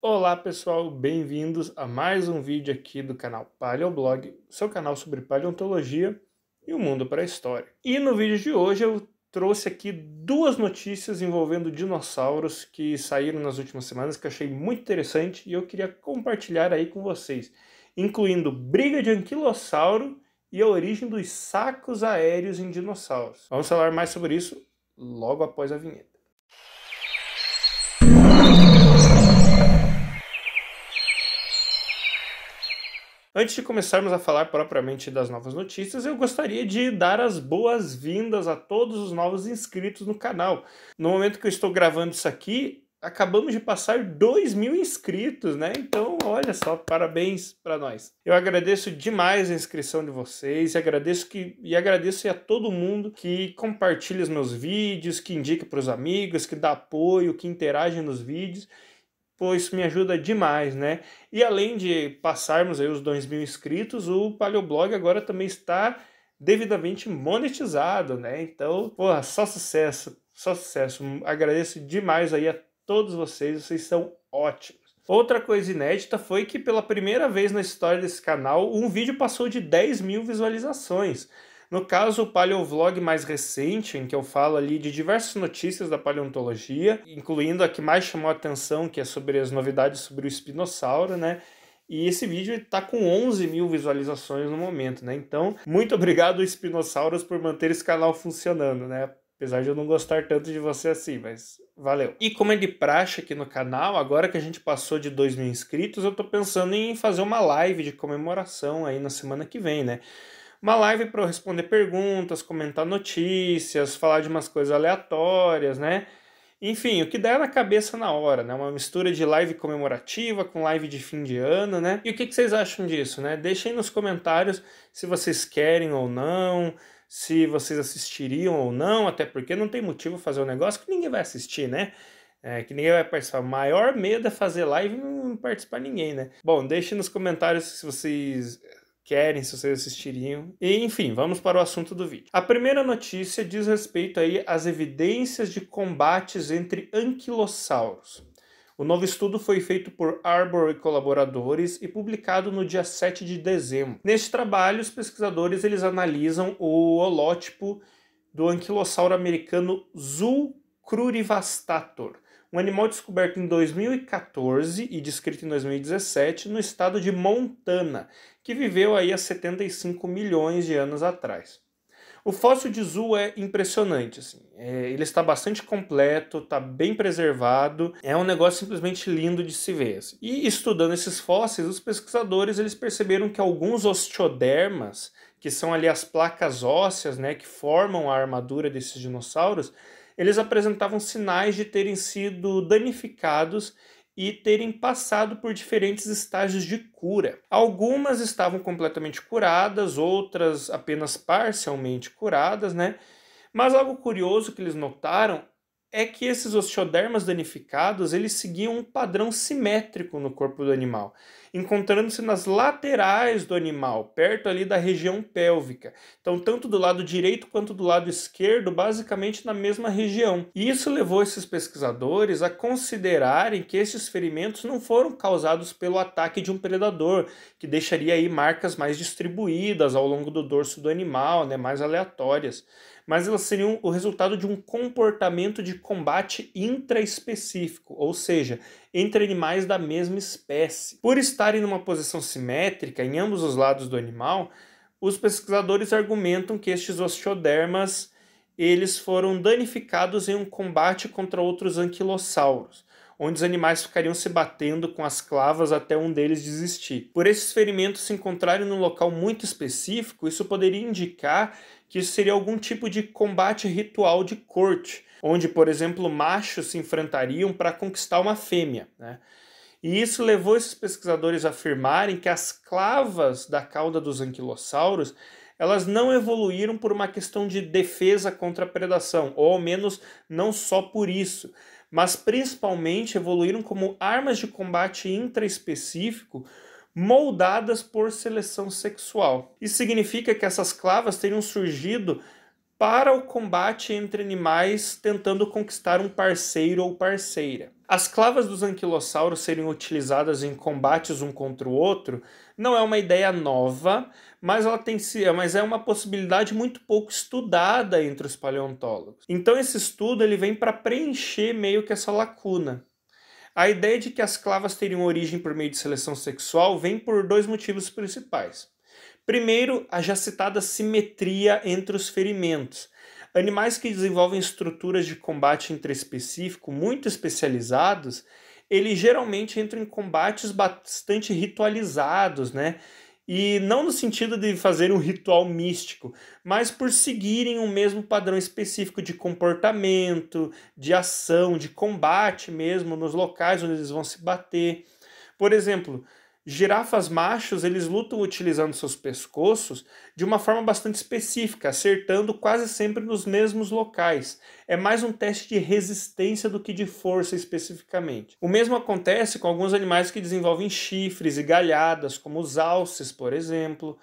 Olá pessoal, bem-vindos a mais um vídeo aqui do canal Paleoblog, seu canal sobre paleontologia e o mundo para a história. E no vídeo de hoje eu trouxe aqui duas notícias envolvendo dinossauros que saíram nas últimas semanas que eu achei muito interessante e eu queria compartilhar aí com vocês, incluindo briga de anquilossauro e a origem dos sacos aéreos em dinossauros. Vamos falar mais sobre isso logo após a vinheta. Antes de começarmos a falar propriamente das novas notícias, eu gostaria de dar as boas-vindas a todos os novos inscritos no canal. No momento que eu estou gravando isso aqui, acabamos de passar 2 mil inscritos, né? Então, olha só, parabéns para nós. Eu agradeço demais a inscrição de vocês e agradeço, que, e agradeço a todo mundo que compartilha os meus vídeos, que indica para os amigos, que dá apoio, que interage nos vídeos pois me ajuda demais, né? E além de passarmos aí os 2 mil inscritos, o Paleoblog agora também está devidamente monetizado, né? Então, porra, só sucesso, só sucesso. Agradeço demais aí a todos vocês, vocês são ótimos. Outra coisa inédita foi que pela primeira vez na história desse canal, um vídeo passou de 10 mil visualizações. No caso, o paleovlog mais recente, em que eu falo ali de diversas notícias da paleontologia, incluindo a que mais chamou a atenção, que é sobre as novidades sobre o espinossauro, né? E esse vídeo está com 11 mil visualizações no momento, né? Então, muito obrigado, Espinossauros, por manter esse canal funcionando, né? Apesar de eu não gostar tanto de você assim, mas valeu. E como é de praxe aqui no canal, agora que a gente passou de 2 mil inscritos, eu estou pensando em fazer uma live de comemoração aí na semana que vem, né? Uma live para eu responder perguntas, comentar notícias, falar de umas coisas aleatórias, né? Enfim, o que der é na cabeça na hora, né? Uma mistura de live comemorativa com live de fim de ano, né? E o que, vocês acham disso, né? Deixem nos comentários se vocês querem ou não, se vocês assistiriam ou não, até porque não tem motivo fazer um negócio que ninguém vai assistir, né? É, que ninguém vai participar. O maior medo é fazer live e não participar ninguém, né? Bom, deixe nos comentários se vocês querem, se vocês assistiriam. E enfim, vamos para o assunto do vídeo. A primeira notícia diz respeito aí às evidências de combates entre anquilossauros. O novo estudo foi feito por Arbor e colaboradores e publicado no dia 7 de dezembro. Neste trabalho, os pesquisadores eles analisam o holótipo do anquilossauro americano Zulcrurivastator um animal descoberto em 2014 e descrito em 2017 no estado de Montana, que viveu aí há 75 milhões de anos atrás. O fóssil de Zu é impressionante, assim. É, ele está bastante completo, está bem preservado, é um negócio simplesmente lindo de se ver. Assim. E estudando esses fósseis, os pesquisadores eles perceberam que alguns osteodermas, que são ali as placas ósseas, né, que formam a armadura desses dinossauros, eles apresentavam sinais de terem sido danificados e terem passado por diferentes estágios de cura. Algumas estavam completamente curadas, outras apenas parcialmente curadas, né? Mas algo curioso que eles notaram é que esses osteodermas danificados, eles seguiam um padrão simétrico no corpo do animal encontrando-se nas laterais do animal, perto ali da região pélvica. Então, tanto do lado direito quanto do lado esquerdo, basicamente na mesma região. E isso levou esses pesquisadores a considerarem que esses ferimentos não foram causados pelo ataque de um predador, que deixaria aí marcas mais distribuídas ao longo do dorso do animal, né, mais aleatórias mas elas seriam o resultado de um comportamento de combate intraespecífico, ou seja, entre animais da mesma espécie. Por estarem numa posição simétrica em ambos os lados do animal, os pesquisadores argumentam que estes osteodermas eles foram danificados em um combate contra outros anquilossauros, onde os animais ficariam se batendo com as clavas até um deles desistir. Por esses ferimentos se encontrarem num local muito específico, isso poderia indicar que isso seria algum tipo de combate ritual de corte, onde, por exemplo, machos se enfrentariam para conquistar uma fêmea. Né? E isso levou esses pesquisadores a afirmarem que as clavas da cauda dos anquilossauros elas não evoluíram por uma questão de defesa contra a predação, ou ao menos não só por isso, mas principalmente evoluíram como armas de combate intraespecífico moldadas por seleção sexual. Isso significa que essas clavas teriam surgido para o combate entre animais tentando conquistar um parceiro ou parceira. As clavas dos anquilossauros serem utilizadas em combates um contra o outro não é uma ideia nova, mas ela tem mas é uma possibilidade muito pouco estudada entre os paleontólogos. Então esse estudo ele vem para preencher meio que essa lacuna. A ideia de que as clavas teriam origem por meio de seleção sexual vem por dois motivos principais. Primeiro, a já citada simetria entre os ferimentos. Animais que desenvolvem estruturas de combate intraespecífico muito especializados, eles geralmente entram em combates bastante ritualizados, né? E não no sentido de fazer um ritual místico, mas por seguirem um mesmo padrão específico de comportamento, de ação, de combate mesmo, nos locais onde eles vão se bater. Por exemplo, Girafas machos, eles lutam utilizando seus pescoços de uma forma bastante específica, acertando quase sempre nos mesmos locais. É mais um teste de resistência do que de força especificamente. O mesmo acontece com alguns animais que desenvolvem chifres e galhadas, como os alces, por exemplo.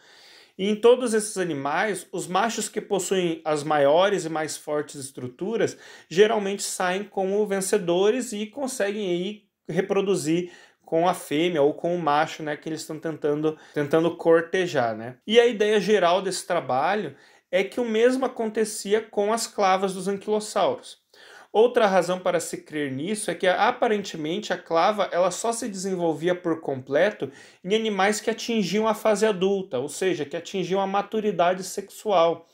E em todos esses animais, os machos que possuem as maiores e mais fortes estruturas geralmente saem como vencedores e conseguem aí reproduzir com a fêmea ou com o macho, né, que eles estão tentando, tentando cortejar, né? E a ideia geral desse trabalho é que o mesmo acontecia com as clavas dos anquilossauros. Outra razão para se crer nisso é que aparentemente a clava ela só se desenvolvia por completo em animais que atingiam a fase adulta, ou seja, que atingiam a maturidade sexual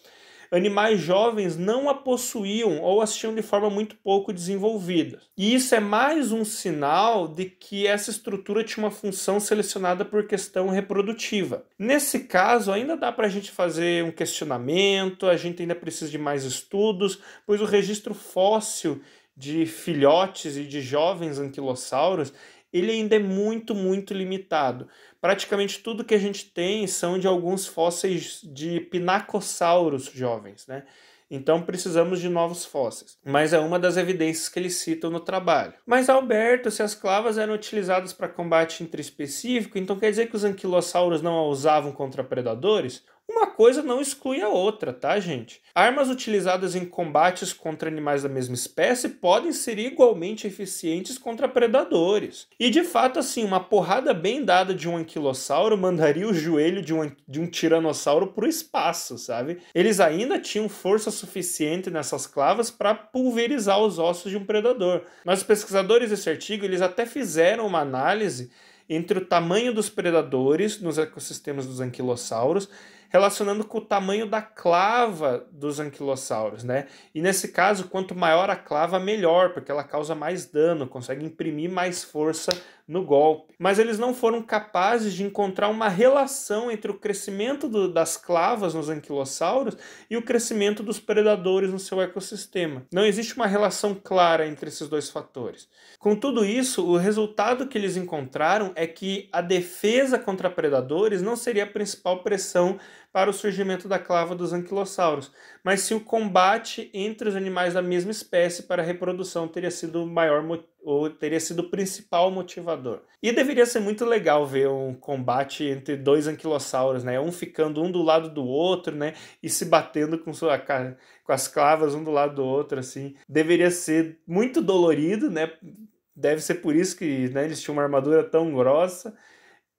animais jovens não a possuíam ou as tinham de forma muito pouco desenvolvida. E isso é mais um sinal de que essa estrutura tinha uma função selecionada por questão reprodutiva. Nesse caso, ainda dá para a gente fazer um questionamento, a gente ainda precisa de mais estudos, pois o registro fóssil de filhotes e de jovens anquilossauros ele ainda é muito, muito limitado. Praticamente tudo que a gente tem são de alguns fósseis de pinacossauros jovens, né? Então precisamos de novos fósseis. Mas é uma das evidências que eles citam no trabalho. Mas Alberto, se as clavas eram utilizadas para combate intraespecífico, então quer dizer que os anquilossauros não a usavam contra predadores? Uma coisa não exclui a outra, tá, gente? Armas utilizadas em combates contra animais da mesma espécie podem ser igualmente eficientes contra predadores. E de fato, assim, uma porrada bem dada de um anquilossauro mandaria o joelho de um, de um tiranossauro pro espaço, sabe? Eles ainda tinham força suficiente nessas clavas para pulverizar os ossos de um predador. Mas os pesquisadores desse artigo, eles até fizeram uma análise entre o tamanho dos predadores nos ecossistemas dos anquilossauros relacionando com o tamanho da clava dos anquilossauros, né? E nesse caso, quanto maior a clava, melhor, porque ela causa mais dano, consegue imprimir mais força no golpe. Mas eles não foram capazes de encontrar uma relação entre o crescimento do, das clavas nos anquilossauros e o crescimento dos predadores no seu ecossistema. Não existe uma relação clara entre esses dois fatores. Com tudo isso, o resultado que eles encontraram é que a defesa contra predadores não seria a principal pressão para o surgimento da clava dos anquilossauros, mas se o combate entre os animais da mesma espécie para a reprodução teria sido o maior ou teria sido o principal motivador. E deveria ser muito legal ver um combate entre dois anquilossauros, né? Um ficando um do lado do outro, né? E se batendo com sua com as clavas um do lado do outro, assim. Deveria ser muito dolorido, né? Deve ser por isso que né, eles tinham uma armadura tão grossa,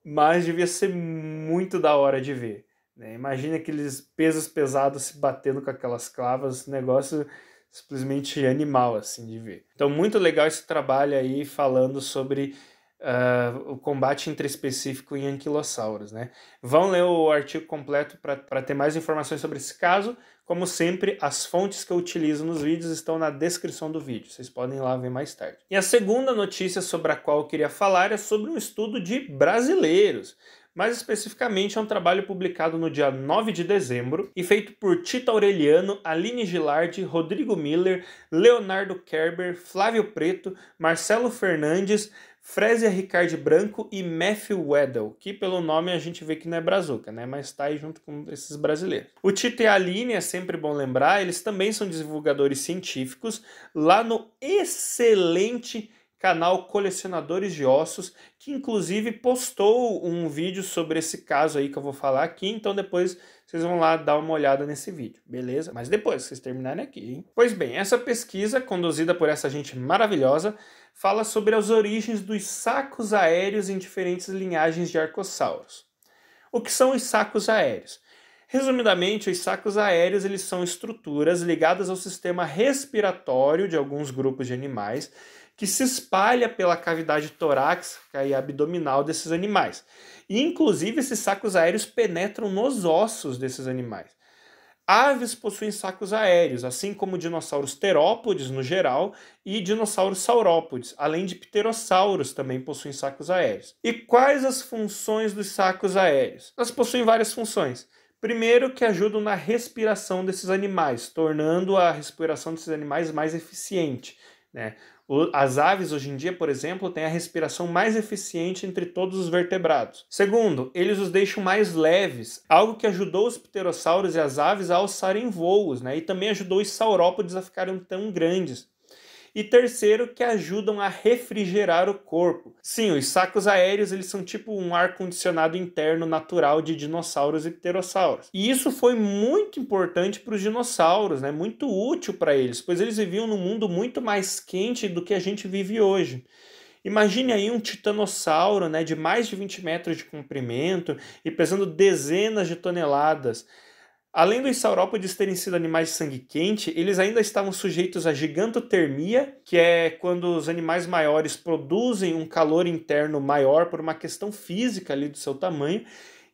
mas devia ser muito da hora de ver. Né? Imagina aqueles pesos pesados se batendo com aquelas clavas, negócio simplesmente animal assim de ver. Então muito legal esse trabalho aí falando sobre uh, o combate intraespecífico em anquilossauros, né? Vão ler o artigo completo para ter mais informações sobre esse caso. Como sempre, as fontes que eu utilizo nos vídeos estão na descrição do vídeo. Vocês podem ir lá ver mais tarde. E a segunda notícia sobre a qual eu queria falar é sobre um estudo de brasileiros mais especificamente é um trabalho publicado no dia 9 de dezembro e feito por Tita Aureliano, Aline Gilardi, Rodrigo Miller, Leonardo Kerber, Flávio Preto, Marcelo Fernandes, Frésia Ricardo Branco e Matthew Weddell, que pelo nome a gente vê que não é brazuca, né? Mas tá aí junto com esses brasileiros. O Tito e a Aline, é sempre bom lembrar, eles também são divulgadores científicos lá no excelente canal Colecionadores de Ossos, que inclusive postou um vídeo sobre esse caso aí que eu vou falar aqui, então depois vocês vão lá dar uma olhada nesse vídeo, beleza? Mas depois, vocês terminarem aqui, hein? Pois bem, essa pesquisa, conduzida por essa gente maravilhosa, fala sobre as origens dos sacos aéreos em diferentes linhagens de arcosauros. O que são os sacos aéreos? Resumidamente, os sacos aéreos eles são estruturas ligadas ao sistema respiratório de alguns grupos de animais que se espalha pela cavidade torácica e abdominal desses animais. E, inclusive, esses sacos aéreos penetram nos ossos desses animais. Aves possuem sacos aéreos, assim como dinossauros terópodes no geral e dinossauros saurópodes, além de pterossauros também possuem sacos aéreos. E quais as funções dos sacos aéreos? Elas possuem várias funções. Primeiro, que ajudam na respiração desses animais, tornando a respiração desses animais mais eficiente. Né? As aves hoje em dia, por exemplo, têm a respiração mais eficiente entre todos os vertebrados. Segundo, eles os deixam mais leves, algo que ajudou os pterossauros e as aves a alçarem voos, né? e também ajudou os saurópodes a ficarem tão grandes. E terceiro, que ajudam a refrigerar o corpo. Sim, os sacos aéreos eles são tipo um ar-condicionado interno natural de dinossauros e pterossauros. E isso foi muito importante para os dinossauros, né? muito útil para eles, pois eles viviam num mundo muito mais quente do que a gente vive hoje. Imagine aí um titanossauro né, de mais de 20 metros de comprimento e pesando dezenas de toneladas. Além dos saurópodes terem sido animais de sangue quente, eles ainda estavam sujeitos à gigantotermia, que é quando os animais maiores produzem um calor interno maior por uma questão física ali do seu tamanho,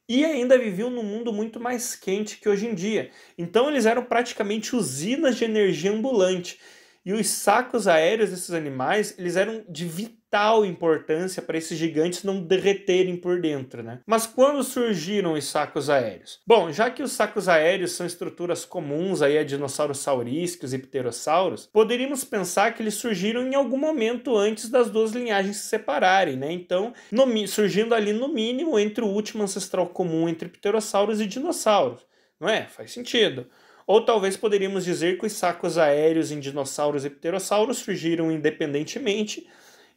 e ainda viviam num mundo muito mais quente que hoje em dia. Então eles eram praticamente usinas de energia ambulante. E os sacos aéreos desses animais, eles eram de vital importância para esses gigantes não derreterem por dentro, né? Mas quando surgiram os sacos aéreos? Bom, já que os sacos aéreos são estruturas comuns aí a dinossauros saurísquios e pterossauros, poderíamos pensar que eles surgiram em algum momento antes das duas linhagens se separarem, né? Então, no, surgindo ali no mínimo entre o último ancestral comum entre pterossauros e dinossauros, não é? Faz sentido. Ou talvez poderíamos dizer que os sacos aéreos em dinossauros e pterossauros surgiram independentemente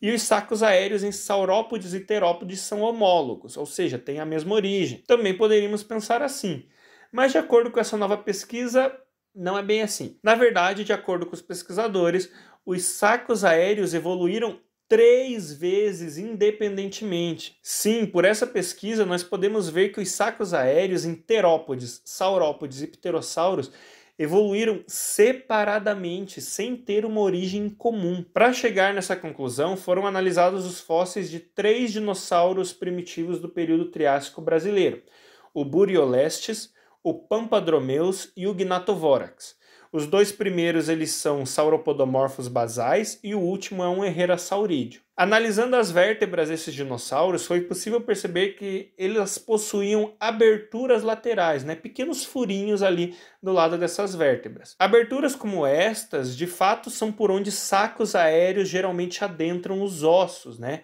e os sacos aéreos em saurópodes e terópodes são homólogos, ou seja, têm a mesma origem. Também poderíamos pensar assim. Mas de acordo com essa nova pesquisa, não é bem assim. Na verdade, de acordo com os pesquisadores, os sacos aéreos evoluíram três vezes independentemente. Sim, por essa pesquisa nós podemos ver que os sacos aéreos enterópodes, saurópodes e pterossauros evoluíram separadamente, sem ter uma origem comum. Para chegar nessa conclusão, foram analisados os fósseis de três dinossauros primitivos do período Triássico brasileiro: o Buriolestes, o Pampadromeus e o Gnathovorax. Os dois primeiros eles são sauropodomorfos basais e o último é um herrerasaurídeo. Analisando as vértebras desses dinossauros, foi possível perceber que elas possuíam aberturas laterais, né? pequenos furinhos ali do lado dessas vértebras. Aberturas como estas, de fato, são por onde sacos aéreos geralmente adentram os ossos, né?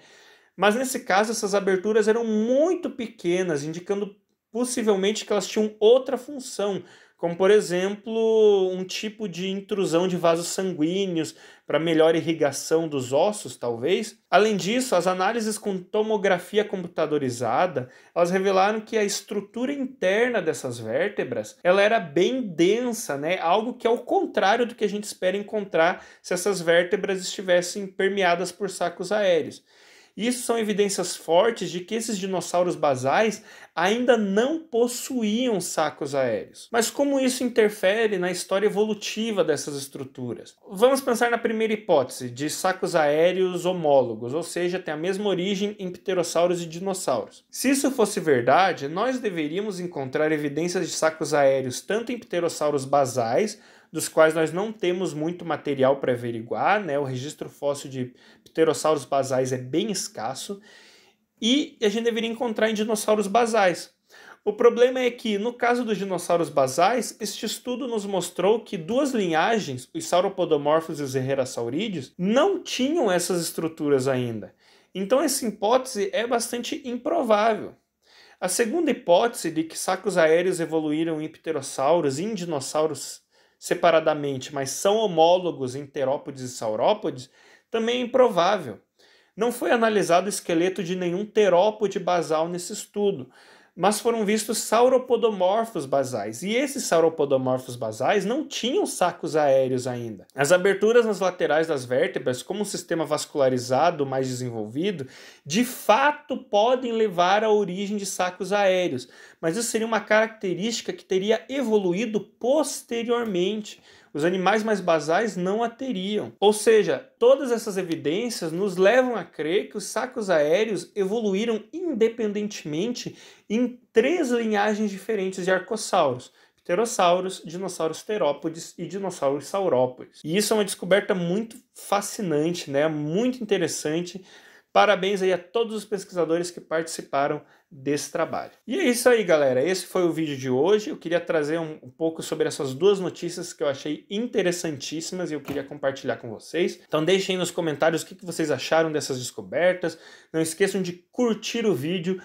Mas nesse caso, essas aberturas eram muito pequenas, indicando possivelmente que elas tinham outra função, como por exemplo um tipo de intrusão de vasos sanguíneos para melhor irrigação dos ossos, talvez. Além disso, as análises com tomografia computadorizada, elas revelaram que a estrutura interna dessas vértebras, ela era bem densa, né? Algo que é o contrário do que a gente espera encontrar se essas vértebras estivessem permeadas por sacos aéreos. Isso são evidências fortes de que esses dinossauros basais ainda não possuíam sacos aéreos. Mas como isso interfere na história evolutiva dessas estruturas? Vamos pensar na primeira hipótese, de sacos aéreos homólogos, ou seja, tem a mesma origem em pterossauros e dinossauros. Se isso fosse verdade, nós deveríamos encontrar evidências de sacos aéreos tanto em pterossauros basais dos quais nós não temos muito material para averiguar, né? O registro fóssil de pterossauros basais é bem escasso e a gente deveria encontrar em dinossauros basais. O problema é que, no caso dos dinossauros basais, este estudo nos mostrou que duas linhagens, os sauropodomorfos e os herrerasaurídeos, não tinham essas estruturas ainda. Então, essa hipótese é bastante improvável. A segunda hipótese de que sacos aéreos evoluíram em pterossauros e em dinossauros separadamente, mas são homólogos em terópodes e saurópodes, também é improvável. Não foi analisado o esqueleto de nenhum terópode basal nesse estudo, mas foram vistos sauropodomorfos basais. E esses sauropodomorfos basais não tinham sacos aéreos ainda. As aberturas nas laterais das vértebras, como um sistema vascularizado mais desenvolvido, de fato podem levar à origem de sacos aéreos, mas isso seria uma característica que teria evoluído posteriormente os animais mais basais não a teriam. Ou seja, todas essas evidências nos levam a crer que os sacos aéreos evoluíram independentemente em três linhagens diferentes de arcosauros. Pterossauros, dinossauros terópodes e dinossauros saurópodes. E isso é uma descoberta muito fascinante, né? muito interessante, Parabéns aí a todos os pesquisadores que participaram desse trabalho. E é isso aí, galera. Esse foi o vídeo de hoje. Eu queria trazer um, um, pouco sobre essas duas notícias que eu achei interessantíssimas e eu queria compartilhar com vocês. Então deixem aí nos comentários o que, que vocês acharam dessas descobertas. Não esqueçam de curtir o vídeo,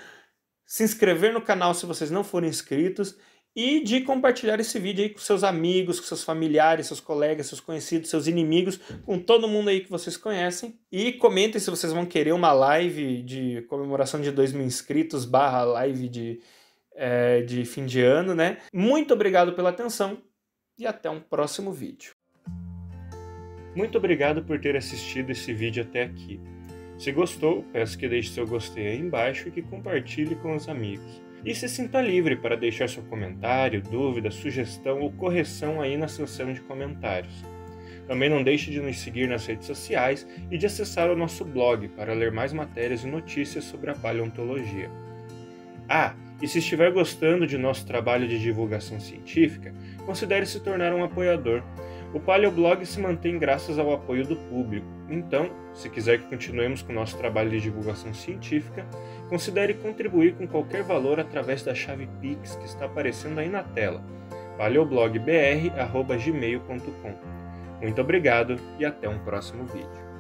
se inscrever no canal se vocês não forem inscritos e de compartilhar esse vídeo aí com seus amigos, com seus familiares, seus colegas, seus conhecidos, seus inimigos, com todo mundo aí que vocês conhecem. E comentem se vocês vão querer uma live de comemoração de 2 mil inscritos, barra live de, é, de fim de ano, né? Muito obrigado pela atenção e até um próximo vídeo. Muito obrigado por ter assistido esse vídeo até aqui. Se gostou, peço que deixe seu gostei aí embaixo e que compartilhe com os amigos e se sinta livre para deixar seu comentário, dúvida, sugestão ou correção aí na seção de comentários. Também não deixe de nos seguir nas redes sociais e de acessar o nosso blog para ler mais matérias e notícias sobre a paleontologia. Ah, e se estiver gostando de nosso trabalho de divulgação científica, considere se tornar um apoiador. O Paleoblog se mantém graças ao apoio do público. Então, se quiser que continuemos com nosso trabalho de divulgação científica, considere contribuir com qualquer valor através da chave Pix que está aparecendo aí na tela, paleoblogbr@gmail.com. Muito obrigado e até um próximo vídeo.